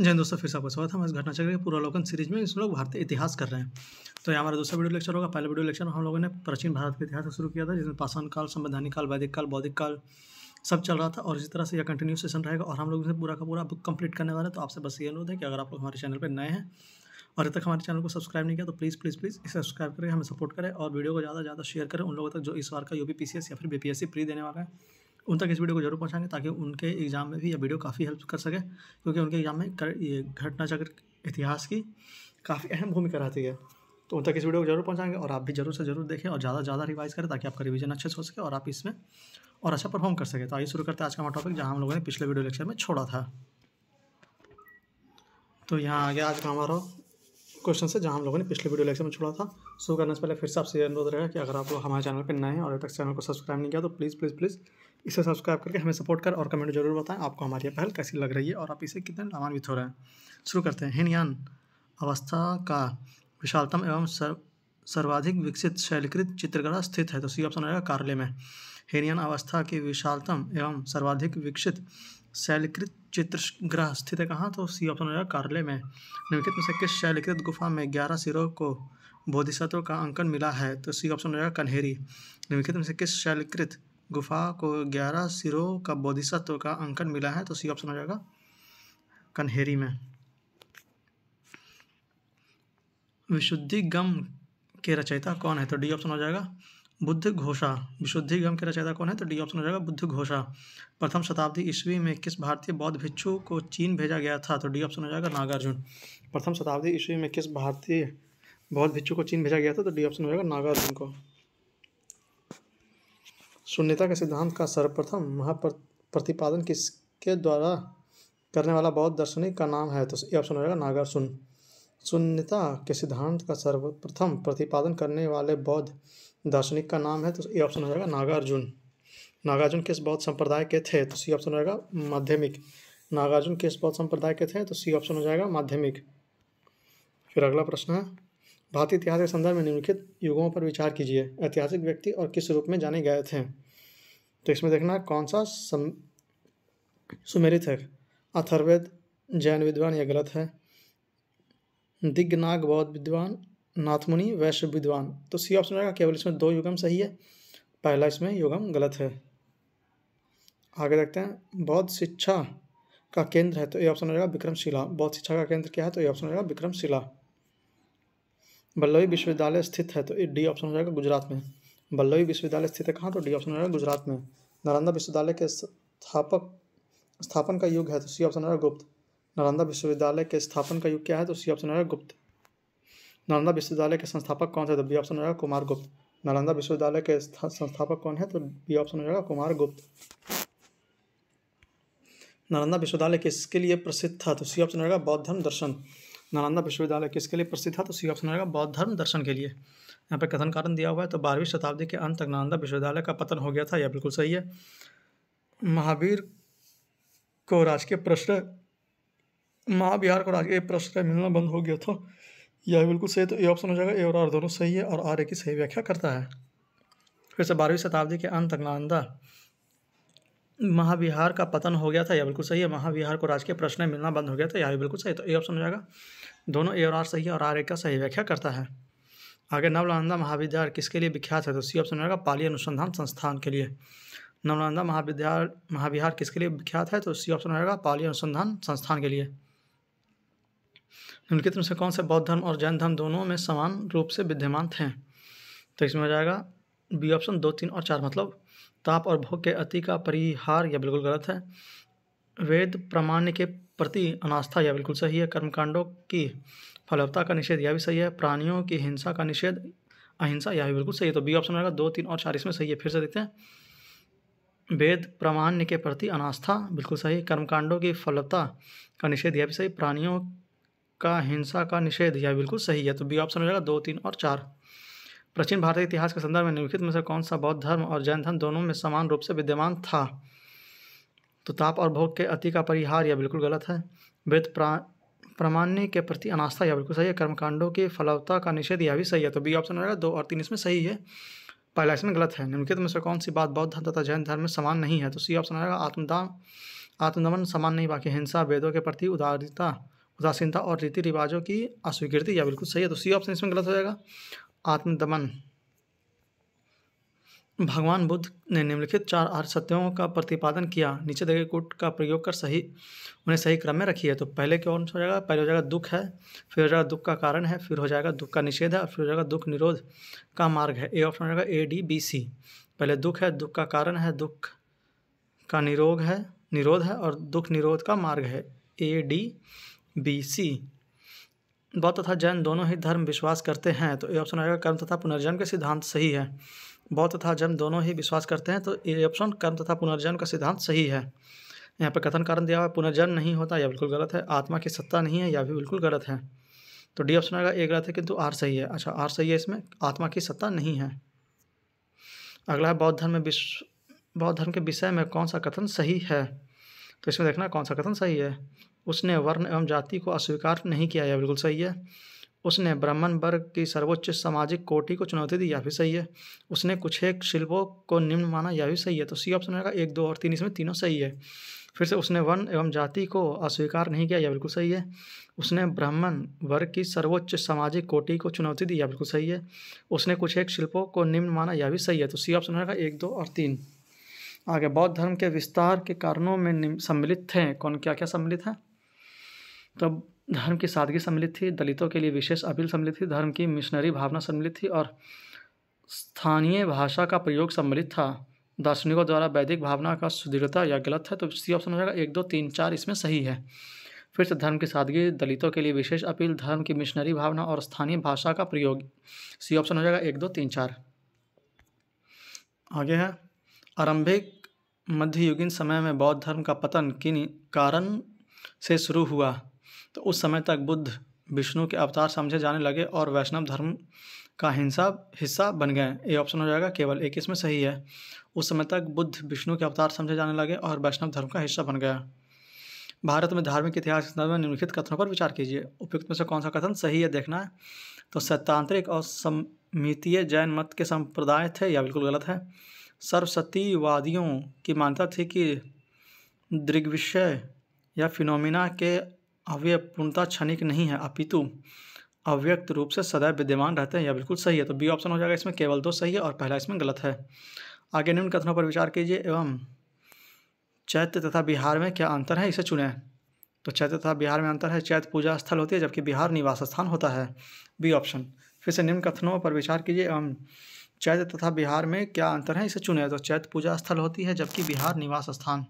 जैन दोस्तों फिर से आपका स्वागत है हम इस घटना चक्र के लोकन सीरीज में इस लोग भारतीय इतिहास कर रहे हैं तो ये हमारा दूसरा वीडियो लेक्चर होगा पहला वीडियो लेक्चर में हम लोगों ने प्राचीन भारत के इतिहास शुरू किया था जिसमें पाषाण काल संवैधानिक काल वैदिक काल बौद्धिक काल सब चल रहा था और इसी तरह से यह कंटिन्यू सेशन रहेगा और हम लोग इसे पूरा का पूरा बुक कंप्लीट करने वाले तो आपसे बस ये अनुरोध है कि अगर आप लोग हमारे चैनल पर नए हैं और अभी तक हमारे चैनल को सब्सक्राइब नहीं किया तो प्लीज़ प्लीज़ प्लीज़ इसे सब्सक्राइब करें हमें सपोर्ट करें और वीडियो को ज़्यादा से ज़्यादा शेयर करें उन लोगों तक जो इस बार का यू या फिर बी सी प्री देने वाला है उन तक इस वीडियो को जरूर पहुँचाएंगे ताकि उनके एग्ज़ाम में भी यह वीडियो काफ़ी हेल्प कर सके क्योंकि उनके एग्ज़ाम में कर, ये घटनाचक्र इतिहास की काफ़ी अहम भूमिका रहती है तो उन तक इस वीडियो को जरूर पहुँचाएंगे और आप भी जरूर से जरूर देखें और ज़्यादा ज़्यादा रिवाइज़ करें ताकि आपका रिवीजन अच्छे से हो सके और आप इसमें और अच्छा परफॉर्म कर सके तो आइए शुरू करते हैं आज का हमारा टॉपिक जहाँ हम लोगों ने पिछले वीडियो लेक्चर में छोड़ा था तो यहाँ आ गया आज का हमारा क्वेश्चन से जहाँ हम लोगों ने पिछले वीडियो लेक्चर में छोड़ा था शुरू करने से पहले फिर से आपसे अनुरोध रहेगा कि अगर आप लोग हमारे चैनल पर नए हैं और अभी तक चैनल को सब्सक्राइब नहीं किया तो प्लीज़ प्लीज़ प्लीज़ इसे सब्सक्राइब करके हमें सपोर्ट करें और कमेंट जरूर बताएं आपको हमारी पहल कैसी लग रही है और आप इसे कितने लाभान्वित हो रहे हैं शुरू करते हैं हिनयान अवस्था का विशालतम एवं सर्वाधिक विकसित शैलीकृत चित्रकला स्थित है तो सी ऑप्शन रहेगा कार्ले में हेनियन अवस्था की विशालतम एवं सर्वाधिक विकसित शैलीकृत ग्रह स्थित है कहाँ तो सी ऑप्शन रहेगा कार्ले में निम्नलिखित में से किस शैलीकृत गुफा में ग्यारह सिरों को बोधिसत्व का अंकन मिला है तो सी ऑप्शन रहेगा कन्हेरी निम्नलिखित में से किस शैलीकृत गुफा को ग्यारह सिरों का बोधिसत्व का अंकन मिला है तो सी ऑप्शन हो जाएगा कन्हेरी में विशुद्धि गम के रचयिता कौन है तो डी ऑप्शन हो जाएगा बुद्ध घोषा विशुद्धि गम के रचयिता कौन है तो डी ऑप्शन हो जाएगा बुद्ध घोषा प्रथम शताब्दी ईस्वी में किस भारतीय बौद्ध भिक्षु को चीन भेजा गया था तो डी ऑप्शन हो जाएगा नागार्जुन प्रथम शताब्दी ईस्वी में किस भारतीय बौद्ध भिक्षु को चीन भेजा गया था तो डी ऑप्शन हो जाएगा नागार्जुन को शून्यता के सिद्धांत का सर्वप्रथम महाप्रतिपादन किसके द्वारा करने वाला बौद्ध दार्शनिक का नाम है तो ये ऑप्शन हो नागर सुन शून्यता के सिद्धांत का सर्वप्रथम प्रतिपादन करने वाले बौद्ध दार्शनिक का नाम है तो ये ऑप्शन हो जाएगा नागार्जुन नागार्जुन किस बौद्ध संप्रदाय के थे तो सी ऑप्शन हो जाएगा माध्यमिक नागार्जुन किस बौद्ध संप्रदाय के थे तो सी ऑप्शन हो जाएगा माध्यमिक फिर अगला प्रश्न है भारतीय इतिहास के संदर्भ में निम्नलिखित युगों पर विचार कीजिए ऐतिहासिक व्यक्ति और किस रूप में जाने गए थे तो इसमें देखना कौन सा सम सुमेरित है अथर्वेद जैन विद्वान यह गलत है दिग्नाग बौद्ध विद्वान नाथमुनि वैश्य विद्वान तो सी ऑप्शन रहेगा केवल इसमें दो युगम सही है पहला इसमें युगम गलत है आगे देखते हैं बौद्ध शिक्षा का केंद्र है तो ये ऑप्शन रहेगा विक्रमशिला बौद्ध शिक्षा का केंद्र क्या है तो ये ऑप्शन रहेगा विक्रमशिला बल्लवी विश्वविद्यालय स्थित है तो डी ऑप्शन हो जाएगा गुजरात में बल्लवी विश्वविद्यालय स्थित है कहाँ तो डी ऑप्शन हो जाएगा गुजरात में नालंदा विश्वविद्यालय के स्थापक स्थापन का युग है तो सी ऑप्शन हो जाएगा गुप्त नालंदा विश्वविद्यालय के स्थापन का युग क्या है तो सी ऑप्शन हो जाएगा गुप्त नालंदा विश्वविद्यालय के संस्थापक कौन है तो बी ऑप्शन हो जाएगा कुमार गुप्त नालंदा विश्वविद्यालय के संस्थापक कौन है तो बी ऑप्शन हो जाएगा कुमार गुप्त नालंदा विश्वविद्यालय किसके लिए प्रसिद्ध था तो सी ऑप्शन हो जाएगा बौद्ध धर्म दर्शन नालंदा विश्वविद्यालय किसके लिए प्रसिद्ध था तो सी ऑप्शन रहेगा बौद्ध धर्म दर्शन के लिए यहाँ पर कथन कारण दिया हुआ है तो बारहवीं शताब्दी के अंत तक नालंदा विश्वविद्यालय का पतन हो गया था यह बिल्कुल सही है महावीर को राजकीय प्रश्रय महाविहार को राजकीय प्रश्रय मिलना बंद हो गया था यह बिल्कुल सही तो ए ऑप्शन हो जाएगा ए और आर दोनों सही है और आर ए की सही व्याख्या करता है फिर से बारहवीं शताब्दी के अंत तक नालंदा महाविहार का पतन हो गया था यह बिल्कुल सही है महाविहार को राजकीय प्रश्न मिलना बंद हो गया था यह भी बिल्कुल सही तो ए ऑप्शन हो जाएगा दोनों ए और आर सही है और आर एक का सही व्याख्या करता है आगे नवलानंदा महाविद्यालय किसके लिए विख्यात है तो सी ऑप्शन हो जाएगा पाली अनुसंधान संस्थान के लिए नवनालंदा महाविद्यालय महाविहार किसके लिए विख्यात है तो सी ऑप्शन हो जाएगा पाली अनुसंधान संस्थान के लिए निम्नलिखित में से कौन से बौद्ध धर्म और जैन धर्म दोनों में समान रूप से विद्यमान थे तो इसमें हो जाएगा बी ऑप्शन दो तीन और चार मतलब ताप और भोग के अति का परिहार यह बिल्कुल गलत है वेद प्रामाण्य के प्रति अनास्था यह बिल्कुल सही है कर्मकांडों की फलवता का निषेध यह भी सही है प्राणियों की हिंसा का निषेध अहिंसा यह भी बिल्कुल सही है तो बी ऑप्शन रहेगा दो तीन और चार इसमें सही है फिर से देखते हैं वेद प्रामाण्य के प्रति अनास्था बिल्कुल सही कर्मकांडों की फलता का निषेध यह भी सही प्राणियों का हिंसा का निषेध यह बिल्कुल सही है तो बी ऑप्शन रहेगा दो तीन और चार प्राचीन भारत के इतिहास के संदर्भ में निम्नलिखित में से कौन सा बौद्ध धर्म और जैन धर्म दोनों में समान रूप से विद्यमान था तो ताप और भोग के अति का परिहार यह बिल्कुल गलत है वेद प्रमाण्य के प्रति अनास्था यह बिल्कुल सही है कर्मकांडों की फलवता का निषेध यह भी सही है तो बी ऑप्शन रहेगा दो और तीन इसमें सही है पहला इसमें गलत है निम्नलिखित में से कौन सी बात बौद्ध धर्म तथा जैन धर्म में समान नहीं है तो सी ऑप्शन रहेगा आत्मदान आत्मदमन समान नहीं बाकी हिंसा वेदों के प्रति उदारता उदासीनता और रीति रिवाजों की अस्वीकृति यह बिल्कुल सही है तो सी ऑप्शन इसमें गलत हो जाएगा आत्मदमन भगवान बुद्ध ने निम्नलिखित चार आर सत्यों का प्रतिपादन किया नीचे देखे कुट का प्रयोग कर सही उन्हें सही क्रम में रखी है तो पहले क्या हो जाएगा पहले हो जाएगा दुख है फिर हो जाएगा दुख का कारण है फिर हो जाएगा दुख का निषेध है और फिर हो जाएगा दुख निरोध का मार्ग है ए ऑप्शन हो जाएगा ए डी बी सी पहले दुख है दुख का कारण है दुख का निरोग है निरोध है और दुख निरोध का मार्ग है ए डी बी सी बौद्ध तथा जैन दोनों ही धर्म विश्वास करते हैं तो ये ऑप्शन आएगा कर्म तथा पुनर्जन्म का सिद्धांत सही है बौद्ध तथा जैन दोनों ही विश्वास करते हैं तो ये ऑप्शन कर्म तथा पुनर्जन्म का सिद्धांत सही है यहाँ पर कथन कारण दिया हुआ है पुनर्जन्म नहीं होता यह बिल्कुल गलत है आत्मा की सत्ता नहीं है यह भी बिल्कुल गलत है तो डी ऑप्शन आएगा ए गलत है किंतु आर सही है अच्छा आर सही है इसमें आत्मा की सत्ता नहीं है अगला है बौद्ध धर्म में विश्व बौद्ध धर्म के विषय में कौन सा कथन सही है तो इसमें देखना कौन सा कथन सही है उसने वर्ण एवं जाति को अस्वीकार नहीं किया यह बिल्कुल सही है उसने ब्राह्मण वर्ग की सर्वोच्च सामाजिक कोटि को चुनौती दी यह भी सही है उसने कुछ एक शिल्पों को निम्न माना यह भी सही है तो सी ऑप्शन रहेगा एक दो और तीन इसमें तीनों सही है फिर से उसने वर्ण एवं जाति को अस्वीकार नहीं किया यह बिल्कुल सही है उसने ब्राह्मण वर्ग की सर्वोच्च सामाजिक कोटि को चुनौती दी यह बिल्कुल सही है उसने कुछ एक शिल्पों को निम्न माना यह भी सही है तो सी ऑप्शन रहेगा एक दो और तीन आगे बौद्ध धर्म के विस्तार के कारणों में सम्मिलित थे कौन क्या क्या सम्मिलित हैं तब तो धर्म की सादगी सम्मिलित थी दलितों के लिए विशेष अपील सम्मिलित थी धर्म की मिशनरी भावना सम्मिलित थी और स्थानीय भाषा का प्रयोग सम्मिलित था दार्शनिकों द्वारा वैदिक भावना का सुदृढ़ता या गलत है तो सी ऑप्शन हो जाएगा एक दो तीन चार इसमें सही है फिर से धर्म की सादगी दलितों के लिए विशेष अपील धर्म की मिशनरी भावना और स्थानीय भाषा का प्रयोग सी ऑप्शन हो जाएगा एक दो तीन चार आगे है आरंभिक मध्ययुगीन समय में बौद्ध धर्म का पतन किन कारण से शुरू हुआ तो उस समय तक बुद्ध विष्णु के अवतार समझे जाने लगे और वैष्णव धर्म का हिंसा हिस्सा बन गए ये ऑप्शन हो जाएगा केवल एक इसमें सही है उस समय तक बुद्ध विष्णु के अवतार समझे जाने लगे और वैष्णव धर्म का हिस्सा बन गया भारत में धार्मिक इतिहास के संदर्भ में निम्नलिखित कथनों पर विचार कीजिए उपयुक्त में से कौन सा कथन सही है देखना है तो सत्तांत्रिक और समितीय जैन मत के संप्रदाय थे या बिल्कुल गलत है सर्वसतीवादियों की मान्यता थी कि दृग्विषय या फिनोमिना के अव्यय पूर्णता क्षणिक नहीं है अपितु अव्यक्त रूप से सदैव विद्यमान रहते हैं यह बिल्कुल सही है तो बी ऑप्शन हो जाएगा इसमें केवल दो सही है और पहला इसमें गलत है आगे निम्न कथनों पर विचार कीजिए एवं चैत्य तथा बिहार में क्या अंतर है इसे चुनें तो चैत्य तथा बिहार में अंतर है चैत्य पूजा स्थल होती है जबकि बिहार निवास स्थान होता है बी ऑप्शन फिर से निम्न कथनों पर विचार कीजिए एवं चैत्य तथा बिहार में क्या अंतर है इसे चुने तो चैत्य पूजा स्थल होती है जबकि बिहार निवास स्थान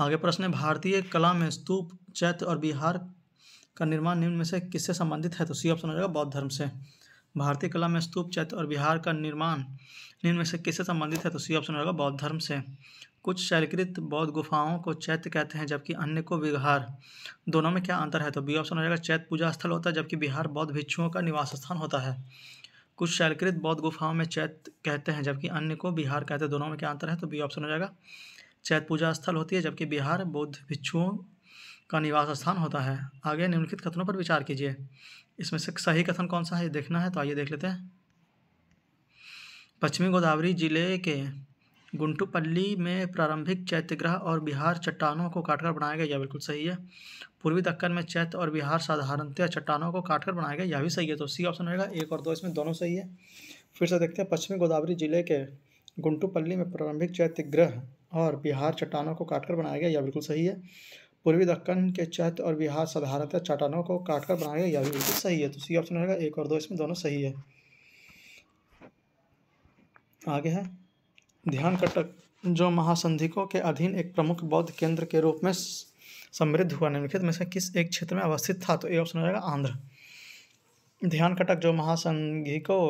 आगे प्रश्न है भारतीय कला में स्तूप चैत्य और बिहार का निर्माण निम्न में से किससे संबंधित है तो सी ऑप्शन हो जाएगा बौद्ध धर्म से भारतीय कला में स्तूप चैत्य और बिहार का निर्माण निम्न में से किससे संबंधित है तो सी ऑप्शन हो जाएगा बौद्ध धर्म से कुछ शैलकृत बौद्ध गुफाओं को चैत्य कहते हैं जबकि अन्य को विहार दोनों में क्या अंतर है तो बी ऑप्शन हो जाएगा चैत्य पूजा स्थल होता है जबकि बिहार बौद्ध भिक्षुओं का निवास स्थान होता है कुछ शैलकृत बौद्ध गुफाओं में चैत्य कहते हैं जबकि अन्य को बिहार कहते हैं दोनों में क्या अंतर है तो बी ऑप्शन हो जाएगा चैत पूजा स्थल होती है जबकि बिहार बौद्ध भिक्षुओं का निवास स्थान होता है आगे निम्नलिखित कथनों पर विचार कीजिए इसमें से सही कथन कौन सा है ये देखना है तो आइए देख लेते हैं पश्चिमी गोदावरी जिले के गुंटूपल्ली में प्रारंभिक चैत्य ग्रह और बिहार चट्टानों को काटकर बनाया गया यह बिल्कुल सही है पूर्वी दक्कन में चैत्य और बिहार साधारणतः चट्टानों को काटकर बनाया गया यह भी सही है तो सी ऑप्शन रहेगा एक और दो इसमें दोनों सही है फिर से देखते हैं पश्चिमी गोदावरी जिले के गुंटूपल्ली में प्रारंभिक चैत्य ग्रह और बिहार चट्टानों को काटकर बनाया गया यह बिल्कुल सही है पूर्वी दक्कन के चैत और बिहार साधारणतः चट्टानों को काटकर बनाया गया यह भी बिल्कुल सही है तो सी ऑप्शन रहेगा एक और दो इसमें दोनों सही है आगे है ध्यान कटक जो महासंधिकों के अधीन एक प्रमुख बौद्ध केंद्र के रूप में समृद्ध हुआ निम्नलिखित में से किस एक क्षेत्र में अवस्थित था तो ये ऑप्शन हो जाएगा आंध्र ध्यान कटक जो महासंघिकों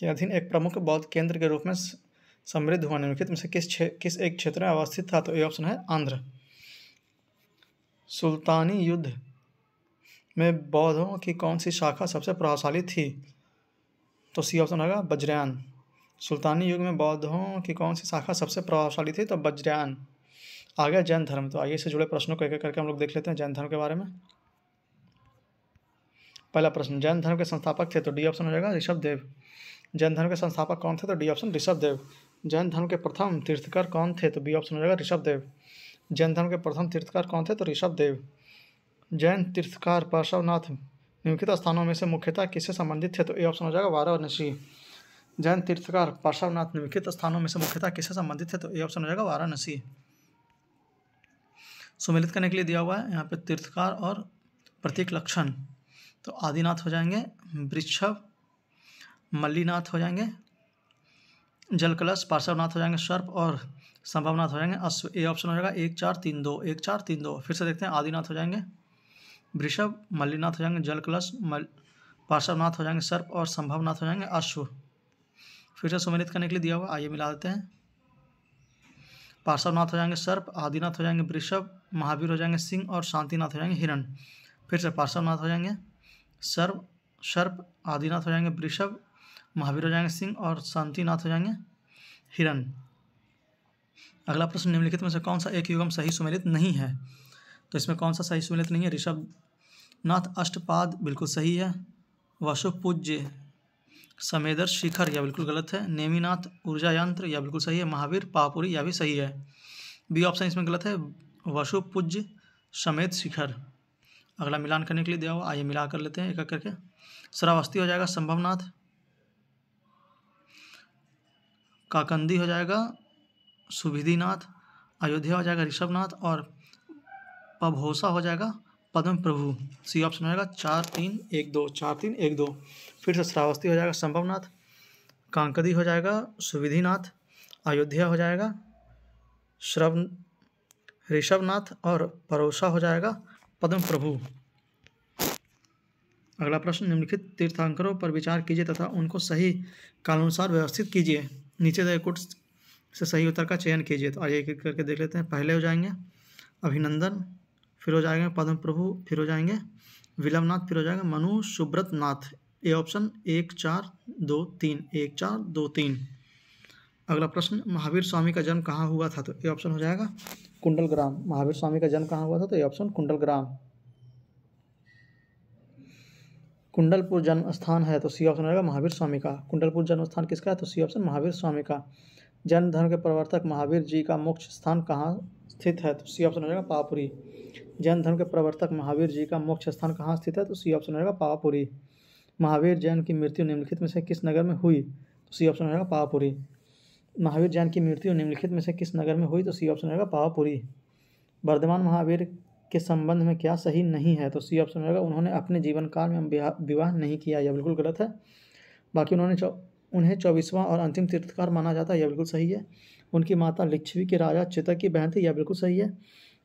के अधीन एक प्रमुख बौद्ध केंद्र के रूप में समृद्ध हुआ निम्नलिखित में से किस छे, किस एक क्षेत्र में अवस्थित था तो ये ऑप्शन है आंध्र सुल्तानी युद्ध में बौद्धों की कौन सी शाखा सबसे प्रभावशाली थी तो सी ऑप्शन होगा बज्रयान सुल्तानी युग में बौद्धों की कौन सी शाखा सबसे प्रभावशाली थी तो बज्रयान आ गया जैन धर्म तो आइए इससे जुड़े प्रश्नों को एक एक करके हम लोग देख लेते हैं जैन धर्म के बारे में पहला प्रश्न जैन धर्म के संस्थापक थे तो डी ऑप्शन हो जाएगा ऋषभ देव जैन धर्म के संस्थापक कौन थे तो डी ऑप्शन ऋषभ देव जैन धर्म के प्रथम तीर्थकर कौन थे तो बी ऑप्शन हो जाएगा ऋषभ देव जैन धर्म के प्रथम तीर्थकर कौन थे तो ऋषभ देव जैन तीर्थकार पार्श्वनाथ निम्नलिखित स्थानों में से मुख्यतः किससे संबंधित थे तो ए ऑप्शन हो जाएगा वाराणसी जैन तीर्थकार पार्श्वनाथ निम्नलिखित स्थानों में से मुख्यतः किससे संबंधित थे तो ए ऑप्शन हो जाएगा वाराणसी सुमिलित करने के लिए दिया हुआ है यहाँ पे तीर्थकार और प्रतीक लक्षण तो आदिनाथ हो जाएंगे वृक्षभ मल्लीनाथ हो जाएंगे जल कलश पार्श्वनाथ हो जाएंगे सर्प और संभवनाथ हो जाएंगे अश्व ए ऑप्शन हो जाएगा एक चार तीन दो एक चार तीन दो फिर से देखते हैं आदिनाथ हो जाएंगे वृषभ मल्लीनाथ हो जाएंगे जल कलश मल पार्श्वनाथ हो जाएंगे सर्प और संभवनाथ हो जाएंगे अश्व फिर से सुमेलित करने के लिए दिया हुआ आइए मिला देते हैं पार्श्वनाथ हो जाएंगे सर्प आदिनाथ हो जाएंगे वृषभ महावीर हो जाएंगे सिंह और शांतिनाथ हो जाएंगे हिरण फिर से पार्श्वनाथ हो जाएंगे सर्प सर्प आदिनाथ हो जाएंगे वृषभ महावीर हो जाएंगे सिंह और शांतिनाथ हो जाएंगे हिरण अगला प्रश्न निम्नलिखित में से कौन सा एक युगम सही सुमेलित नहीं है तो इसमें कौन सा सही सुमेलित नहीं है ऋषभ नाथ अष्टपाद बिल्कुल सही है वसुपूज्य समेदर शिखर यह बिल्कुल गलत है नेमीनाथ ऊर्जा यंत्र यह बिल्कुल सही है महावीर पापुरी यह भी सही है बी ऑप्शन इसमें गलत है पूज्य समेत शिखर अगला मिलान करने के लिए दिया हुआ आइए मिला कर लेते हैं एक एक करके श्रावस्ती हो जाएगा संभवनाथ काकंदी हो जाएगा सुविधिनाथ अयोध्या हो जाएगा ऋषभनाथ और पभोसा हो जाएगा पद्म प्रभु सी ऑप्शन हो जाएगा चार तीन एक दो चार तीन एक दो फिर से श्रावस्ती हो जाएगा संभवनाथ कांकदी हो जाएगा सुविधिनाथ अयोध्या हो जाएगा श्रव ऋषभनाथ और परोसा हो जाएगा पद्म प्रभु अगला प्रश्न निम्नलिखित तीर्थांकरों पर विचार कीजिए तथा उनको सही कालानुसार व्यवस्थित कीजिए नीचे दिए कुट से सही उत्तर का चयन कीजिए तो आइए एक करके देख लेते हैं पहले हो जाएंगे अभिनंदन फिर हो जाएंगे पद्म प्रभु फिर हो जाएंगे विलमनाथ फिर हो जाएगा मनु सुब्रत नाथ ए ऑप्शन एक चार दो तीन एक चार दो तीन अगला प्रश्न महावीर स्वामी का जन्म कहाँ हुआ था तो ये ऑप्शन हो जाएगा कुंडल ग्राम महावीर स्वामी का जन्म कहाँ हुआ था तो ये ऑप्शन कुंडल ग्राम कुंडलपुर जन्म स्थान है तो सी ऑप्शन रहेगा महावीर स्वामी का कुंडलपुर जन्म स्थान किसका है तो सी ऑप्शन महावीर स्वामी का जैन धर्म के प्रवर्तक महावीर जी का मोक्ष स्थान कहाँ स्थित है तो सी ऑप्शन रहेगा पावापुरी जैन धर्म के प्रवर्तक महावीर जी का मोक्ष स्थान कहाँ स्थित है तो सी ऑप्शन रहेगा पावापुरी महावीर जैन की मृत्यु निम्नलिखित में से किस नगर में हुई तो सी ऑप्शन रहेगा पावापुरी महावीर जैन की मृत्यु निम्नलिखित में से किस नगर में हुई तो सी ऑप्शन रहेगा पावापुरी वर्धमान महावीर के संबंध में क्या सही नहीं है तो सी ऑप्शन रहेगा उन्होंने अपने जीवन काल में विवाह नहीं किया यह बिल्कुल गलत है बाकी उन्होंने उन्हें चौबीसवां और अंतिम तीर्थकार माना जाता है यह बिल्कुल सही है उनकी माता लिच्छवी के राजा चेतक की बहन थी यह बिल्कुल सही है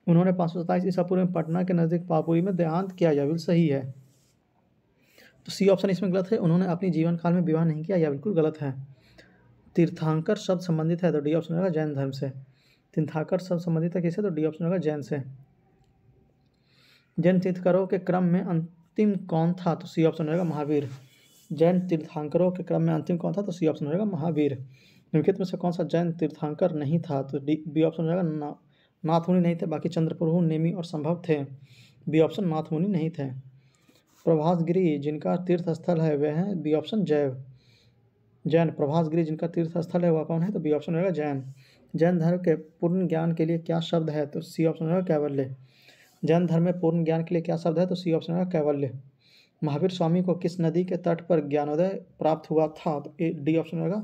उन्होंने पाँच सौ सताईस ईसा पूर्व में पटना के नज़दीक पापुरी में देहांत किया यह बिल्कुल सही है तो सी ऑप्शन इसमें गलत है उन्होंने अपने जीवन काल में विवाह नहीं किया यह बिल्कुल गलत है तीर्थांकर शब्द संबंधित है तो डी ऑप्शन रहेगा जैन धर्म से तीर्थांकर शब्द संबंधित है किसे तो डी ऑप्शन रहेगा जैन से जैन तीर्थकरों के क्रम में अंतिम कौन था तो सी ऑप्शन रहेगा महावीर जैन तीर्थांकरों के क्रम में अंतिम कौन था तो सी ऑप्शन रहेगा महावीर निम्नलिखित में से कौन सा जैन तीर्थांकर नहीं था तो डी बी ऑप्शन रहेगा ना नाथ नहीं थे बाकी चंद्रप्रभु नेमी और संभव थे बी ऑप्शन नाथ नहीं थे प्रभास गिरी जिनका तीर्थ स्थल है वह हैं बी ऑप्शन जैव जैन प्रभास गिरी जिनका तीर्थ स्थल है वह कौन है तो बी ऑप्शन रहेगा जैन जैन धर्म के पूर्ण ज्ञान के लिए क्या शब्द है तो सी ऑप्शन रहेगा कैवल्य जैन धर्म में पूर्ण ज्ञान के लिए क्या शब्द है तो सी ऑप्शन है कैवल्य महावीर स्वामी को किस नदी के तट पर ज्ञानोदय प्राप्त हुआ था तो ए डी ऑप्शन रहेगा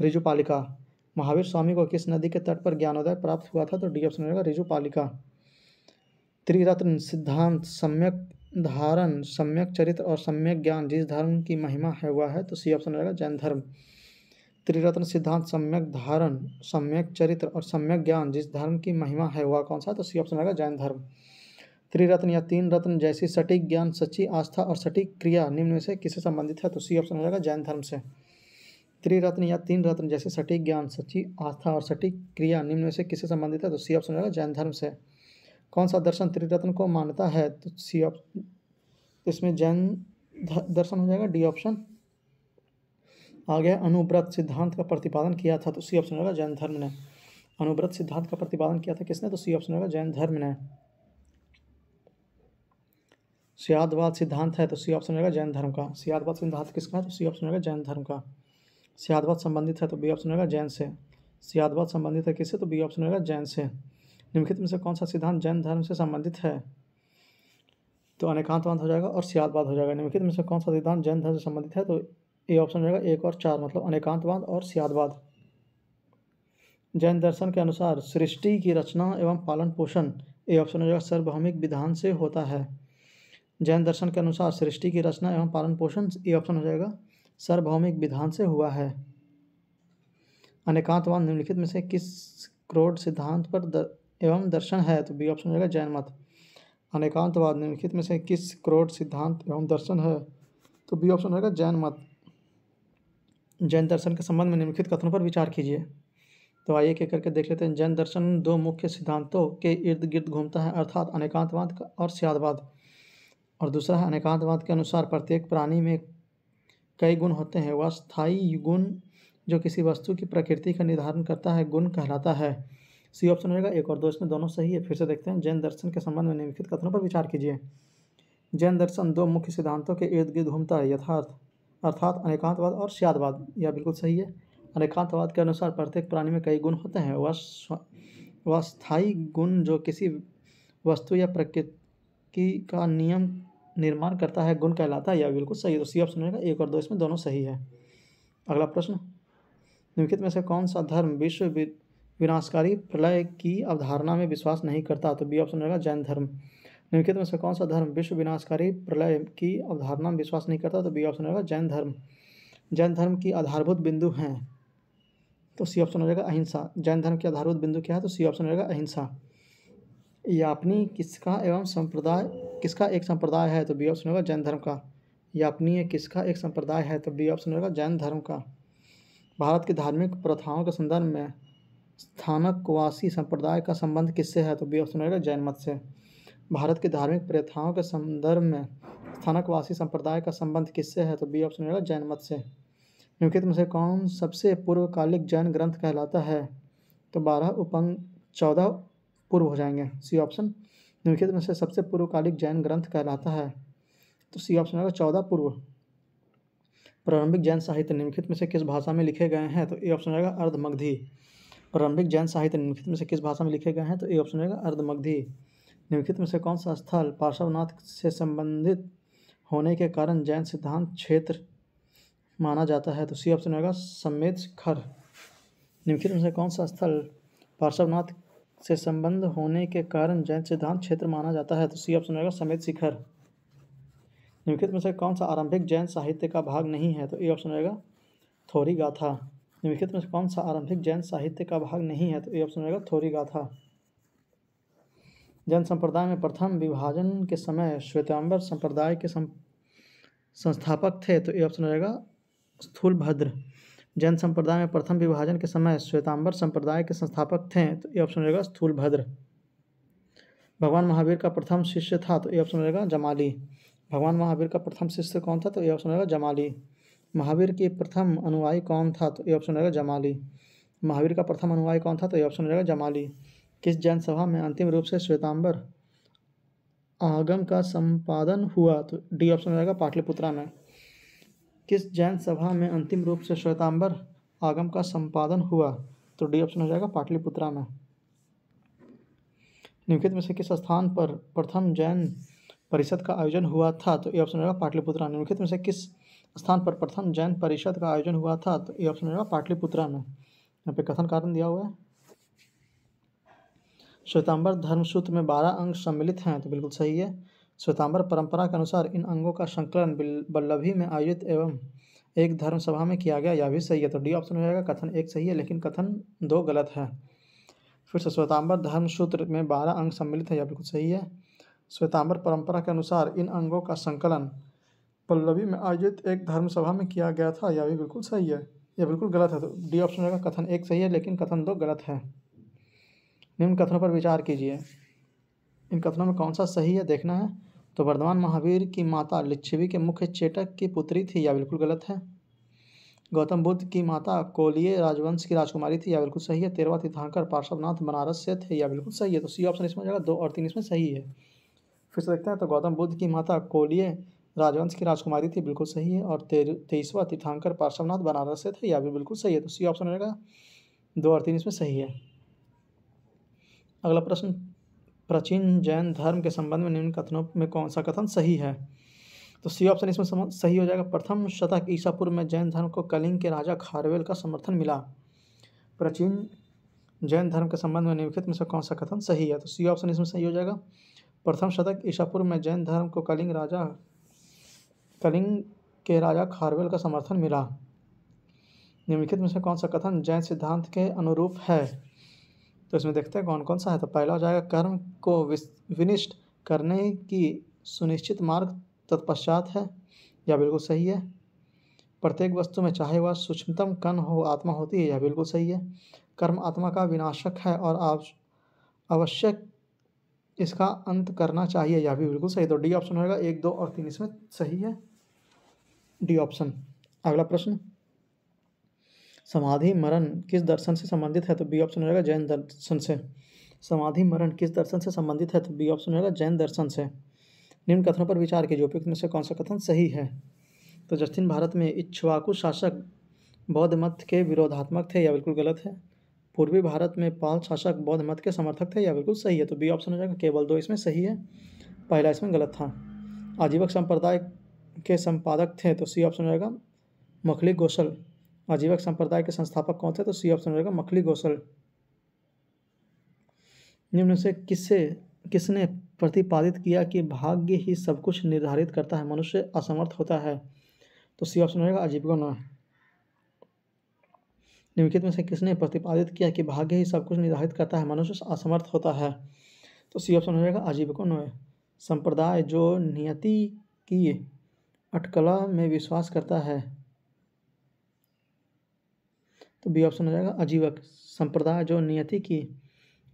रिजुपालिका महावीर स्वामी को किस नदी के तट पर ज्ञानोदय प्राप्त हुआ था तो डी ऑप्शन रहेगा रिजुपालिका त्रिरत्न सिद्धांत सम्यक धारण सम्यक चरित्र और सम्यक ज्ञान जिस धर्म की महिमा है हुआ है तो सी ऑप्शन रहेगा जैन धर्म त्रिरत्न सिद्धांत सम्यक धारण सम्यक चरित्र और सम्यक ज्ञान जिस धर्म की महिमा है हुआ कौन सा तो सी ऑप्शन रहेगा जैन धर्म त्रिरत्न या तीन रत्न जैसी सटीक ज्ञान सच्ची आस्था और सटीक क्रिया निम्न में से किससे संबंधित है तो सी ऑप्शन हो जाएगा जैन धर्म से त्रिरत्न या तीन रत्न जैसे सटीक ज्ञान सच्ची आस्था और सटीक क्रिया निम्न में से किससे संबंधित है तो सी ऑप्शन हो जाएगा जैन धर्म से कौन सा दर्शन त्रिरत्न को मानता है तो सी ऑप्शन इसमें जैन दर्शन हो जाएगा डी ऑप्शन आगे अनुव्रत सिद्धांत का प्रतिपादन किया था तो सी ऑप्शन होगा जैन धर्म ने अनुव्रत सिद्धांत का प्रतिपादन किया था किसने तो सी ऑप्शन होगा जैन धर्म ने सियादवाद सिद्धांत है तो सी ऑप्शन रहेगा जैन धर्म का सियादवाद सिद्धांत किसका है तो सी ऑप्शन रहेगा जैन धर्म का सियादवाद संबंधित है तो बी ऑप्शन रहेगा जैन से सियादवाद संबंधित है किससे तो बी ऑप्शन रहेगा जैन से निम्नलिखित में से कौन सा सिद्धांत जैन धर्म से संबंधित है तो अनेकांतवाद हो जाएगा और सियादवाद हो जाएगा निम्नलिखित में से कौन सा सिद्धांत जैन धर्म से संबंधित है तो ए ऑप्शन रहेगा एक और चार मतलब अनेकांतवाद और सियादवाद जैन दर्शन के अनुसार सृष्टि की रचना एवं पालन पोषण ए ऑप्शन हो जाएगा सार्वभौमिक विधान से होता है जैन दर्शन के अनुसार सृष्टि की रचना एवं पालन पोषण ये ऑप्शन हो जाएगा सार्वभौमिक विधान से हुआ है अनेकांतवाद निम्नलिखित में से किस क्रोड सिद्धांत पर दर, एवं दर्शन है तो बी ऑप्शन हो जाएगा जैन मत अनेकांतवाद निम्नलिखित में से किस क्रोड सिद्धांत एवं दर्शन है तो बी ऑप्शन जाएगा जैन मत जैन दर्शन के संबंध में निम्नलिखित कथनों पर विचार कीजिए तो आइए के करके देख लेते हैं जैन दर्शन दो मुख्य सिद्धांतों के इर्द गिर्द घूमता है अर्थात अनेकांतवाद और स्यादवाद और दूसरा है अनेकांतवाद के अनुसार प्रत्येक प्राणी में कई गुण होते हैं वह स्थायी गुण जो किसी वस्तु की प्रकृति का निर्धारण करता है गुण कहलाता है सी ऑप्शन रहेगा एक और दो इसमें दोनों सही है फिर से देखते हैं जैन दर्शन के संबंध में निम्नलिखित कथनों पर विचार कीजिए जैन दर्शन दो मुख्य सिद्धांतों के इर्द गिर्द घूमता है यथार्थ अर्थात अनेकांतवाद और स्यादवाद यह बिल्कुल सही है अनेकांतवाद के अनुसार प्रत्येक प्राणी में कई गुण होते हैं वह वह स्थायी गुण जो किसी वस्तु या प्रकृति का नियम निर्माण करता है गुण कहलाता है यह बिल्कुल सही है तो सी ऑप्शन रहेगा एक और दो इसमें दोनों सही है अगला प्रश्न निम्नलिखित में से कौन सा धर्म विश्व विनाशकारी प्रलय की अवधारणा में विश्वास नहीं करता तो बी ऑप्शन रहेगा जैन धर्म निम्नलिखित में से कौन सा धर्म विश्व विनाशकारी प्रलय की अवधारणा में विश्वास नहीं करता तो बी ऑप्शन रहेगा जैन धर्म जैन धर्म की आधारभूत बिंदु हैं तो सी ऑप्शन हो जाएगा अहिंसा जैन धर्म की आधारभूत बिंदु क्या है तो सी ऑप्शन रहेगा अहिंसा यापनी किसका एवं संप्रदाय किसका एक संप्रदाय है तो बी ऑप्शन होगा जैन धर्म का यापनीय किसका एक संप्रदाय है तो बी ऑप्शन होगा जैन धर्म का भारत की धार्मिक प्रथाओं के संदर्भ में स्थानकवासी संप्रदाय का संबंध किससे है तो बी ऑप्शन होगा जैन मत से भारत की धार्मिक प्रथाओं के संदर्भ में स्थानकवासी संप्रदाय का संबंध किससे है तो बी ऑप्शन होगा जैन मत से निम्नलिखित में से कौन सबसे पूर्वकालिक जैन ग्रंथ कहलाता है तो बारह उपंग चौदह पूर्व हो जाएंगे सी ऑप्शन निम्नलिखित में से सबसे पूर्वकालिक जैन ग्रंथ कहलाता है तो सी ऑप्शन होगा चौदह पूर्व प्रारंभिक जैन साहित्य निम्नलिखित में से किस भाषा में लिखे गए हैं तो ए ऑप्शन रहेगा अर्धमग्धि प्रारंभिक जैन साहित्य निम्नलिखित में से किस भाषा में लिखे गए हैं तो ए ऑप्शन रहेगा अर्धमग्धि निम्नलिखित में से कौन सा स्थल पार्श्वनाथ से संबंधित होने के कारण जैन सिद्धांत क्षेत्र माना जाता है तो सी ऑप्शन रहेगा समेत खर निम्नलिखित में से कौन सा स्थल पार्श्वनाथ से संबंध होने के कारण जैन सिद्धांत क्षेत्र माना जाता है तो सी ऑप्शन रहेगा समेत शिखर निम्नलिखित में से कौन सा आरंभिक जैन साहित्य का भाग नहीं है तो ए ऑप्शन रहेगा थोरी गाथा निम्नलिखित में से कौन सा आरंभिक जैन साहित्य का भाग नहीं है तो ए ऑप्शन रहेगा थोरी गाथा जैन संप्रदाय में प्रथम विभाजन के समय श्वेतांबर संप्रदाय के संस्थापक थे तो ए ऑप्शन रहेगा स्थूलभद्र जैन संप्रदाय में प्रथम विभाजन के समय श्वेतांबर संप्रदाय के संस्थापक थे तो ये ऑप्शन रहेगा स्थूलभद्र भगवान महावीर का प्रथम शिष्य था तो ये ऑप्शन रहेगा जमाली भगवान महावीर का प्रथम शिष्य कौन था तो ये ऑप्शन रहेगा जमाली महावीर की प्रथम अनुयायी कौन था तो ये ऑप्शन रहेगा जमाली महावीर का प्रथम अनुयायी कौन था तो ये ऑप्शन रहेगा जमाली किस जैन सभा में अंतिम रूप से श्वेतांबर आगम का संपादन हुआ तो डी ऑप्शन रहेगा पाटलिपुत्रा में किस जैन सभा में अंतिम रूप से श्वेतांबर आगम का संपादन हुआ तो डी ऑप्शन हो जाएगा पाटलिपुत्रा में निम्नलिखित में से किस स्थान पर प्रथम जैन परिषद का आयोजन हुआ था तो ये ऑप्शन होगा पाटलिपुत्रा निम्नलिखित में से किस स्थान पर प्रथम जैन परिषद का आयोजन हुआ था तो ये ऑप्शन होगा पाटलिपुत्रा में यहाँ पे कथन कारण दिया हुआ है श्वेतांबर धर्मसूत्र में बारह अंग सम्मिलित हैं तो बिल्कुल सही है स्वतांबर परंपरा के अनुसार इन अंगों का संकलन बल्लभी में आयोजित एवं एक धर्म सभा में किया गया यह भी सही है तो डी ऑप्शन हो जाएगा कथन एक सही है लेकिन कथन दो गलत है फिर से स्वतांबर धर्म सूत्र में बारह अंग सम्मिलित है यह बिल्कुल सही है श्वेतांबर परंपरा के अनुसार इन अंगों का संकलन पल्लवी में आयोजित एक धर्म सभा में किया गया था यह भी बिल्कुल सही है यह बिल्कुल गलत है तो डी ऑप्शन होगा कथन एक सही है लेकिन कथन दो गलत है निम्न कथनों पर विचार कीजिए इन कथनों में कौन सा सही है देखना है तो वर्धमान महावीर की माता लिच्छवी के मुख्य चेटक की पुत्री थी या बिल्कुल गलत है गौतम बुद्ध की माता कोलिय राजवंश की राजकुमारी थी या बिल्कुल सही है तेरवा तीर्थांकर पार्श्वनाथ बनारस से थे या बिल्कुल सही है तो सी ऑप्शन इसमें जाएगा दो और तीन इसमें सही है फिर से देखते हैं तो गौतम बुद्ध की माता कोलिय राजवंश की राजकुमारी थी बिल्कुल सही है और तेईसवा तीर्थांकर पार्श्वनाथ बनारस से थे या भी बिल्कुल सही है तो सी ऑप्शन रहेगा दो और तीन इसमें सही है अगला प्रश्न प्राचीन जैन धर्म के संबंध में निम्न कथनों में कौन सा कथन सही है तो सी ऑप्शन इसमें सही हो जाएगा प्रथम शतक ईसापुर में जैन धर्म को कलिंग के राजा खारवेल का समर्थन मिला प्राचीन जैन धर्म के संबंध में निम्नलिखित में से कौन सा कथन सही है तो सी ऑप्शन इसमें सही हो जाएगा प्रथम शतक ईसापुर में जैन धर्म को कलिंग राजा कलिंग के राजा खारवेल का समर्थन मिला निम्नलिखित में से कौन सा कथन जैन सिद्धांत के अनुरूप है तो इसमें देखते हैं कौन कौन सा है तो पहला हो जाएगा कर्म को विनिष्ट करने की सुनिश्चित मार्ग तत्पश्चात है यह बिल्कुल सही है प्रत्येक वस्तु में चाहे वह सूक्ष्मतम कण हो आत्मा होती है यह बिल्कुल सही है कर्म आत्मा का विनाशक है और आप आवश्यक इसका अंत करना चाहिए यह भी बिल्कुल सही तो डी ऑप्शन होगा एक दो और तीन इसमें सही है डी ऑप्शन अगला प्रश्न समाधि मरण किस दर्शन से संबंधित है तो बी ऑप्शन हो जाएगा जैन दर्शन से समाधि मरण किस दर्शन से संबंधित है तो बी ऑप्शन हो जाएगा जैन दर्शन से निम्न कथनों पर विचार कीजिए उपयुक्त में से कौन सा कथन सही है तो जस्टिन भारत में इच्छवाकु शासक बौद्ध मत के विरोधात्मक थे या बिल्कुल गलत है पूर्वी भारत में पाल शासक बौद्ध मत के समर्थक थे या बिल्कुल सही है तो बी ऑप्शन हो जाएगा केवल दो इसमें सही है पहला इसमें गलत था आजीवक संप्रदाय के संपादक थे तो सी ऑप्शन हो जाएगा मखली गोसल आजीवक संप्रदाय के संस्थापक कौन थे तो सी ऑप्शन रहेगा मखली गौशल निम्न से किससे किसने प्रतिपादित किया कि भाग्य ही सब कुछ निर्धारित करता है मनुष्य असमर्थ होता है तो सी ऑप्शन रहेगा आजीविका निम्नलिखित में से किसने प्रतिपादित किया कि भाग्य ही सब कुछ निर्धारित करता है मनुष्य असमर्थ होता है तो सी ऑप्शन हो जाएगा आजीविको नोय संप्रदाय जो नियति की अटकला में विश्वास करता है तो बी ऑप्शन हो जाएगा आजीवक संप्रदाय जो नियति की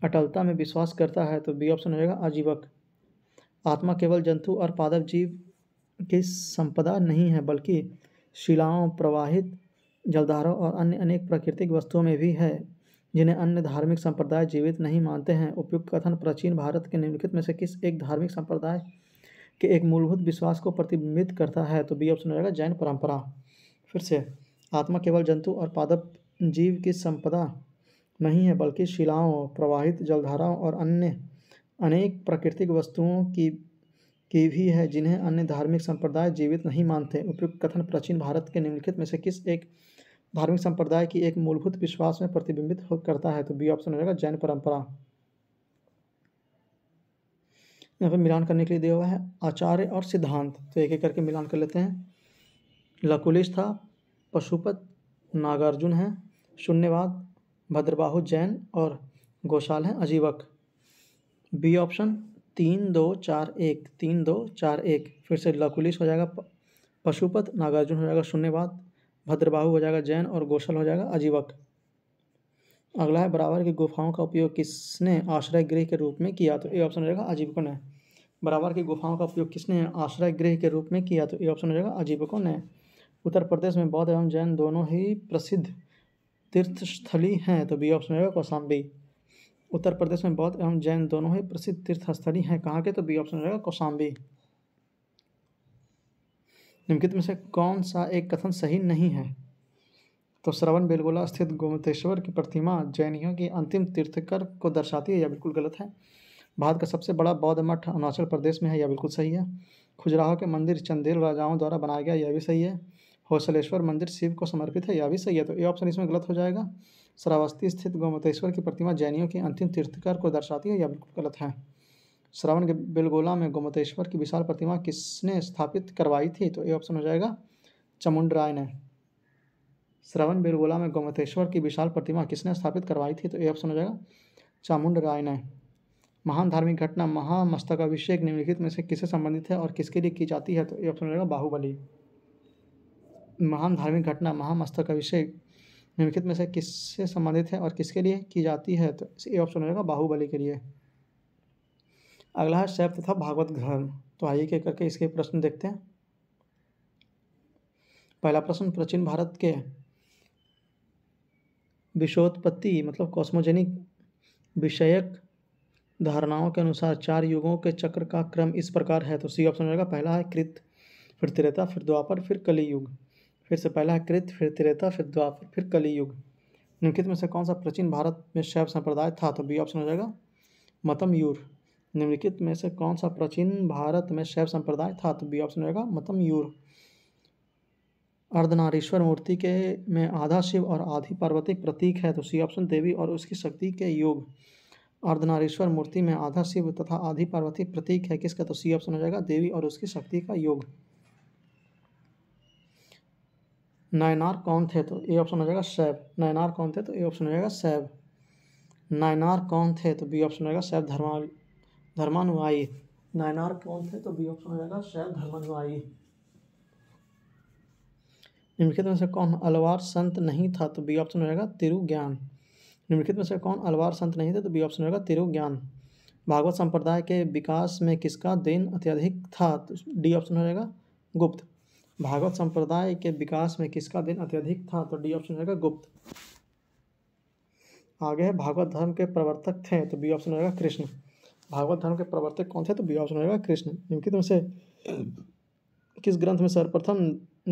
अटलता में विश्वास करता है तो बी ऑप्शन हो जाएगा आजीवक आत्मा केवल जंतु और पादव जीव की संपदा नहीं है बल्कि शिलाओं प्रवाहित जलधारों और अन्य अनेक प्राकृतिक वस्तुओं में भी है जिन्हें अन्य धार्मिक संप्रदाय जीवित नहीं मानते हैं उपयुक्त कथन प्राचीन भारत के निम्नलिखित में से किस एक धार्मिक संप्रदाय के एक मूलभूत विश्वास को प्रतिबिंबित करता है तो बी ऑप्शन हो जाएगा जैन परंपरा फिर से आत्मा केवल जंतु और पादप जीव की संपदा नहीं है बल्कि शिलाओं प्रवाहित जलधाराओं और अन्य अनेक प्राकृतिक वस्तुओं की की भी है जिन्हें अन्य धार्मिक संप्रदाय जीवित नहीं मानते उपयुक्त कथन प्राचीन भारत के निम्नलिखित में से किस एक धार्मिक संप्रदाय की एक मूलभूत विश्वास में प्रतिबिंबित हो करता है तो बी ऑप्शन हो जाएगा जैन परंपरा यहाँ पर मिलान करने के लिए दिया हुआ है आचार्य और सिद्धांत तो एक एक करके मिलान कर लेते हैं लकुलिश था पशुपत नागार्जुन है शून्यवाद भद्रबाहु जैन और गौशाल हैं अजीवक बी ऑप्शन तीन दो चार एक तीन दो चार एक फिर से लकुलिस हो जाएगा पशुपत नागार्जुन हो जाएगा शून्यवाद भद्रबाहु हो जाएगा जैन और गौशल हो जाएगा अजीवक अगला है बराबर की गुफाओं का उपयोग किसने आश्रय गृह के रूप में किया तो ए ऑप्शन हो जाएगा अजीवकों ने बराबर की गुफाओं का उपयोग किसने आश्रय गृह के रूप में किया तो ए ऑप्शन हो जाएगा अजीवकों ने उत्तर प्रदेश में बौद्ध एवं जैन दोनों ही प्रसिद्ध तीर्थस्थली हैं तो बी ऑप्शन रहेगा कौशाम्बी उत्तर प्रदेश में बौद्ध एवं जैन दोनों ही प्रसिद्ध तीर्थस्थली हैं कहाँ के तो बी ऑप्शन रहेगा कौशाम्बी निम्नलिखित में से कौन सा एक कथन सही नहीं है तो श्रवण बेलगोला स्थित गोमतेश्वर की प्रतिमा जैनियों की अंतिम तीर्थकर को दर्शाती है यह बिल्कुल गलत है भारत का सबसे बड़ा बौद्ध मठ अरुणाचल प्रदेश में है यह बिल्कुल सही है खुजराहो के मंदिर चंदेल राजाओं द्वारा बनाया गया यह भी सही है होसलेश्वर मंदिर शिव को समर्पित है यह भी सही है तो ये ऑप्शन इसमें गलत हो जाएगा श्रावस्ती स्थित गोमतेश्वर की प्रतिमा जैनियों के अंतिम तीर्थकर को दर्शाती है यह बिल्कुल गलत है तो श्रावण बेलगोला में गोमतेश्वर की विशाल प्रतिमा किसने स्थापित करवाई थी तो ये ऑप्शन हो जाएगा चमुंड राय ने श्रवण बेलगोला में गोमतेश्वर की विशाल प्रतिमा किसने स्थापित करवाई थी तो ये ऑप्शन हो जाएगा चामुंड राय ने महान धार्मिक घटना महामस्तकाभिषेक निम्नलिखित में से किसे संबंधित है और किसके लिए की जाती है तो ये ऑप्शन हो जाएगा बाहुबली महान धार्मिक घटना महामस्तक अभिषेक निम्नलिखित में से किससे संबंधित है और किसके लिए की जाती है तो ए ऑप्शन हो जाएगा बाहुबली के लिए अगला है शैव तथा भागवत ग्रहण तो आइए क्या करके इसके प्रश्न देखते हैं पहला प्रश्न प्राचीन भारत के विषोत्पत्ति मतलब कॉस्मोजेनिक विषयक धारणाओं के अनुसार चार युगों के चक्र का क्रम इस प्रकार है तो सी ऑप्शन जाएगा पहला है कृत फिर त्रेता फिर द्वापर फिर कलि युग फिर से पहला कृत फिर त्रेता फिर द्वापर फिर कलियुग निम्नलिखित में से कौन सा प्राचीन भारत में शैव संप्रदाय था तो बी ऑप्शन हो जाएगा मतम यूर निम्नलिखित में से कौन सा प्राचीन भारत में शैव संप्रदाय था तो बी ऑप्शन हो मतम यूर अर्धनारीश्वर मूर्ति के में आधा शिव और आधी पार्वती प्रतीक है तो सी ऑप्शन देवी और उसकी शक्ति के योग अर्धनारीश्वर मूर्ति में आधा शिव तथा आधी पार्वती प्रतीक है किसका तो सी ऑप्शन हो जाएगा देवी और उसकी शक्ति का योग नाइनार कौन थे तो ए ऑप्शन हो जाएगा सैब नाइनार कौन थे तो ए ऑप्शन हो जाएगा सैब नाइनार कौन थे तो बी ऑप्शन हो जाएगा सैब धर्मा धर्मानुयायी नाइनार कौन थे तो बी ऑप्शन हो जाएगा सैब धर्मानुयायी निम्नलिखित में से कौन अलवार संत नहीं था तो बी ऑप्शन हो जाएगा तिरु ज्ञान निम्नलिखित में से कौन अलवार संत नहीं थे तो बी ऑप्शन होगा तिरु ज्ञान भागवत संप्रदाय के विकास में किसका देन अत्यधिक था तो डी ऑप्शन हो जाएगा गुप्त भागवत संप्रदाय के विकास में किसका दिन अत्यधिक था तो डी ऑप्शन रहेगा गुप्त आगे है भागवत धर्म के प्रवर्तक थे तो बी ऑप्शन रहेगा कृष्ण भागवत धर्म के प्रवर्तक कौन थे तो बी ऑप्शन रहेगा कृष्ण इनकी में से किस ग्रंथ में सर्वप्रथम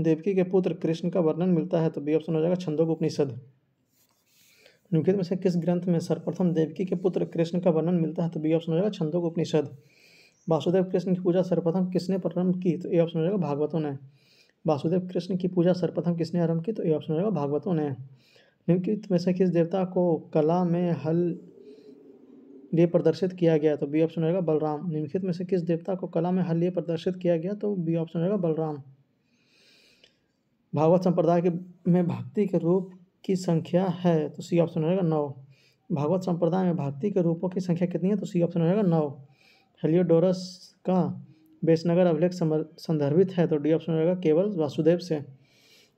देवकी के पुत्र कृष्ण का वर्णन मिलता है तो बी ऑप्शन हो जाएगा छंदोग उपनिषद निम्नलिखित में से किस ग्रंथ में सर्वप्रथम देवकी के पुत्र कृष्ण का वर्णन मिलता है तो बी ऑप्शन हो जाएगा छंदोग उपनिषद तो वासुदेव कृष्ण की पूजा सर्वप्रथम किसने प्रारंभ की तो ए ऑप्शन हो जाएगा भागवतों ने वासुदेव कृष्ण की पूजा सर्वप्रथम किसने आरंभ की तो ये ऑप्शन होगा भागवतों ने निम्नलिखित में से किस देवता को कला में हल लिए प्रदर्शित किया गया तो बी ऑप्शन रहेगा बलराम निम्नलिखित में से किस देवता को कला में हल लिए प्रदर्शित किया गया तो बी ऑप्शन रहेगा बलराम भागवत संप्रदाय के में भक्ति के रूप की संख्या है तो सी ऑप्शन रहेगा नौ भागवत संप्रदाय में भक्ति के रूपों की संख्या कितनी है तो सी ऑप्शन रहेगा नौ हेलियोडोरस का बेसनगर अभिलेख संदर्भित है तो डी ऑप्शन हो जाएगा केवल वासुदेव से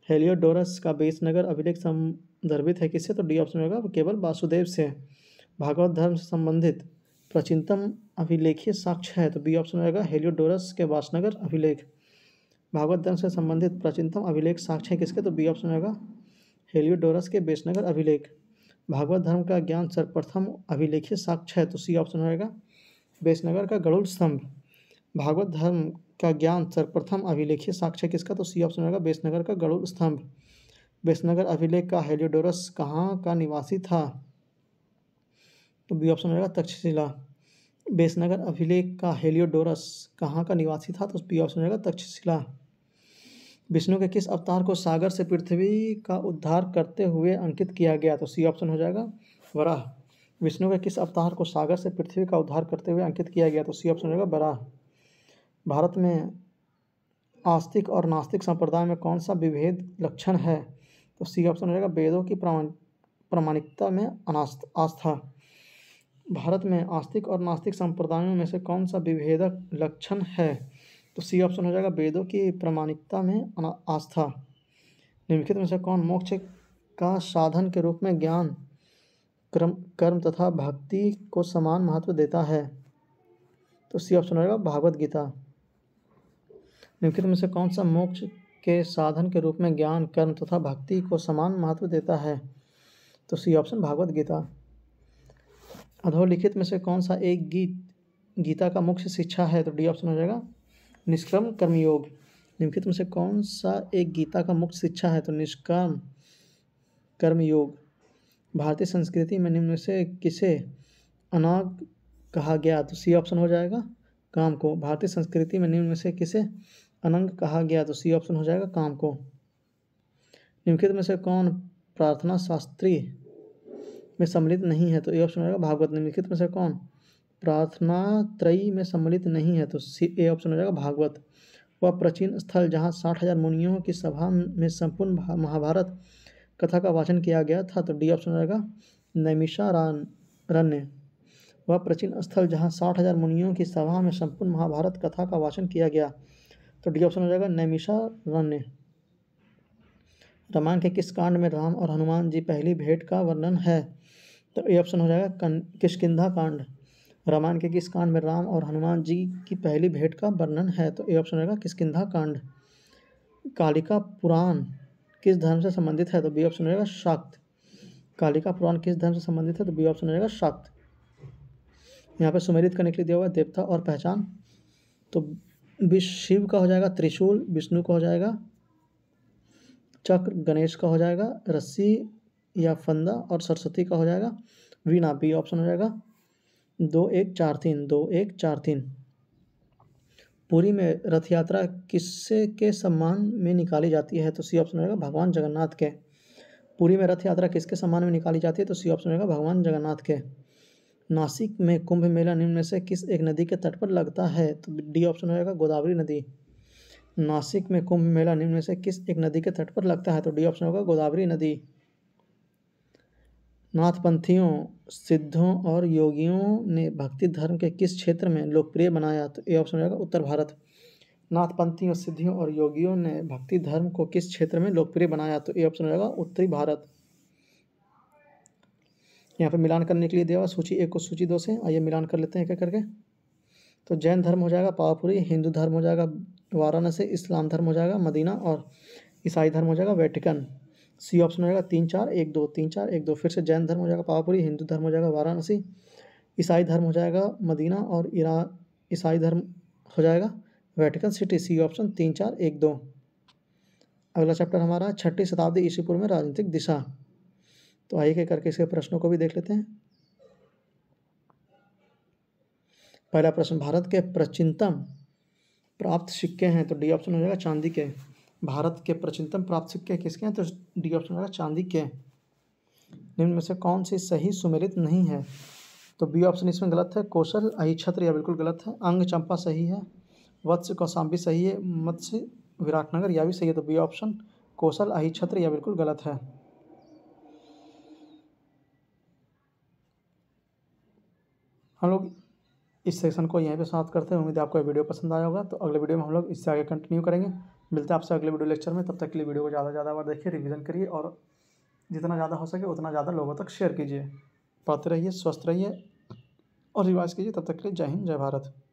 हेलियोडोरस का बेसनगर अभिलेख संदर्भित है किससे तो डी ऑप्शन होगा केवल वासुदेव से भागवत धर्म से संबंधित प्राचीनतम अभिलेखीय साक्ष्य है तो बी ऑप्शन होगा हेलियोडोरस के वासनगर अभिलेख भागवत धर्म से संबंधित प्राचीनतम अभिलेख साक्ष्य है किसके तो बी ऑप्शन रहेगा हेलियोडोरस के बेसनगर अभिलेख भागवत धर्म का ज्ञान सर्वप्रथम अभिलेखीय साक्ष्य है तो सी ऑप्शन रहेगा बेसनगर का गरुड़ स्तंभ भागवत धर्म का ज्ञान सर्वप्रथम अभिलेखीय साक्ष्य किसका तो सी ऑप्शन रहेगा बेसनगर का गरुड़ स्तंभ बेसनगर अभिलेख का हेलियोडोरस कहाँ का निवासी था तो बी ऑप्शन रहेगा तक्षशिला बेसनगर अभिलेख का हेलियोडोरस कहाँ का निवासी था तो बी ऑप्शन रहेगा तक्षशिला विष्णु के किस अवतार को सागर से पृथ्वी का उद्धार करते हुए अंकित किया गया तो सी ऑप्शन हो जाएगा वराह विष्णु के किस अवतार को सागर से पृथ्वी का उद्धार करते हुए अंकित किया गया तो सी ऑप्शन हो जाएगा बराह भारत में आस्तिक और नास्तिक संप्रदाय में कौन सा विभेद लक्षण है तो सी ऑप्शन हो जाएगा वेदों की प्रामाणिकता में अनास्थ आस्था भारत में आस्तिक और नास्तिक संप्रदायों में से कौन सा विभेदक लक्षण है तो सी ऑप्शन हो जाएगा वेदों की प्रामाणिकता में आस्था निम्नलिखित में से कौन मोक्ष का साधन के रूप में ज्ञान कर्म कर्म तथा भक्ति को समान महत्व देता है तो सी ऑप्शन हो जाएगा भागवत गीता निम्नलिखित में से कौन सा मोक्ष के साधन के रूप में ज्ञान कर्म तथा भक्ति को समान महत्व देता है तो सी ऑप्शन भागवत गीता अधोलिखित में से कौन सा एक गीत गीता का मुख्य शिक्षा है तो डी ऑप्शन हो जाएगा निष्क्रम कर्मयोग निम्नलिखित में से कौन सा एक गीता का मुख्य शिक्षा है तो निष्कर्म कर्मयोग भारतीय संस्कृति में निम्न से किसे अनाग कहा गया तो सी ऑप्शन हो जाएगा काम को भारतीय संस्कृति में निम्न में से किसे अनंग कहा गया तो सी ऑप्शन हो जाएगा काम को निम्नलिखित में से कौन प्रार्थना शास्त्री में सम्मिलित नहीं है तो ए ऑप्शन हो जाएगा भागवत निम्नलिखित में से कौन प्रार्थना त्रयी में सम्मिलित नहीं है तो सी ए ऑप्शन हो जाएगा भागवत वह प्राचीन स्थल जहाँ साठ हजार मुनियों की सभा में संपूर्ण महाभारत कथा का वाचन किया गया था तो डी ऑप्शन हो जाएगा नैमिषा रान वह प्राचीन स्थल जहाँ साठ हजार मुनियों की सभा में संपूर्ण महाभारत कथा का वाचन किया गया तो डी ऑप्शन हो जाएगा नैमिषा रण्य रामायण के किस कांड में राम और हनुमान जी पहली भेंट का वर्णन है तो ये ऑप्शन हो जाएगा किशकिधा कांड रामायण के किस कांड में राम और हनुमान जी की पहली भेंट का वर्णन है तो ये ऑप्शन जाएगा किशकिधा कांड कालिका पुराण किस धर्म से संबंधित है तो बी ऑप्शन जाएगा शाक्त कालिका पुराण किस धर्म से संबंधित है तो बी ऑप्शन जाएगा शाक्त यहाँ पर सुमेरित करने के लिए दिया हुआ देवता और पहचान तो शिव का हो जाएगा त्रिशूल विष्णु का हो जाएगा चक्र गणेश का हो जाएगा रस्सी या फंदा और सरस्वती का हो जाएगा वीणा बी ऑप्शन हो जाएगा दो एक चार तीन दो एक चार तीन पुरी में रथ यात्रा किससे के सम्मान में निकाली जाती है तो सी ऑप्शन होगा भगवान जगन्नाथ के पुरी में रथ यात्रा किसके सम्मान में निकाली जाती है तो सी ऑप्शन होगा भगवान जगन्नाथ के नासिक में कुंभ मेला निम्न में से किस एक नदी के तट पर लगता है तो डी ऑप्शन हो जाएगा गोदावरी नदी नासिक में कुंभ मेला निम्न में से किस एक नदी के तट पर लगता है तो डी ऑप्शन होगा गोदावरी नदी नाथपंथियों सिद्धों और योगियों ने भक्ति धर्म के किस क्षेत्र में लोकप्रिय बनाया तो ए ऑप्शन हो जाएगा उत्तर भारत नाथपंथियों सिद्धियों और योगियों ने भक्ति धर्म को किस क्षेत्र में लोकप्रिय बनाया तो ए ऑप्शन हो जाएगा उत्तरी भारत यहाँ पर मिलान करने के लिए दिया हुआ सूची एक को सूची दो से आइए मिलान कर लेते हैं क्या करके तो जैन धर्म हो जाएगा पावापुरी हिंदू धर्म हो जाएगा वाराणसी इस्लाम धर्म हो जाएगा मदीना और ईसाई धर्म हो जाएगा वेटिकन सी ऑप्शन हो जाएगा तीन चार एक दो तीन चार एक दो फिर से जैन धर्म हो जाएगा पावापुरी हिंदू धर्म हो जाएगा वाराणसी ईसाई धर्म हो जाएगा मदीना और ईरा ईसाई धर्म हो जाएगा वेटिकन सिटी सी ऑप्शन तीन चार एक दो अगला चैप्टर हमारा छठी शताब्दी ईस्वी पूर्व में राजनीतिक दिशा तो आइए एक करके इसके प्रश्नों को भी देख लेते हैं पहला प्रश्न भारत के प्राचीनतम प्राप्त सिक्के हैं तो डी ऑप्शन हो जाएगा चांदी के भारत के प्राचीनतम प्राप्त सिक्के किसके हैं तो डी ऑप्शन हो जाएगा चांदी के निम्न में से कौन सी सही सुमेलित नहीं है तो बी ऑप्शन इसमें गलत है कौशल अहिछत्र यह बिल्कुल गलत है अंग चंपा सही है वत्स्य कौसाम्बी सही है मत्स्य विराटनगर यह भी सही है तो बी ऑप्शन कौशल अहिछत्र यह बिल्कुल गलत है हम लोग इस सेशन को यहीं पे समाप्त करते हैं उम्मीद है आपको ये वीडियो पसंद आया होगा तो अगले वीडियो में हम लोग इससे आगे कंटिन्यू करेंगे मिलते हैं आपसे अगले वीडियो लेक्चर में तब तक के लिए वीडियो को ज़्यादा ज़्यादा बार देखिए रिविज़न करिए और जितना ज़्यादा हो सके उतना ज़्यादा लोगों तक शेयर कीजिए पढ़ते रहिए स्वस्थ रहिए और रिवाइज़ कीजिए तब तक के लिए जय हिंद जय भारत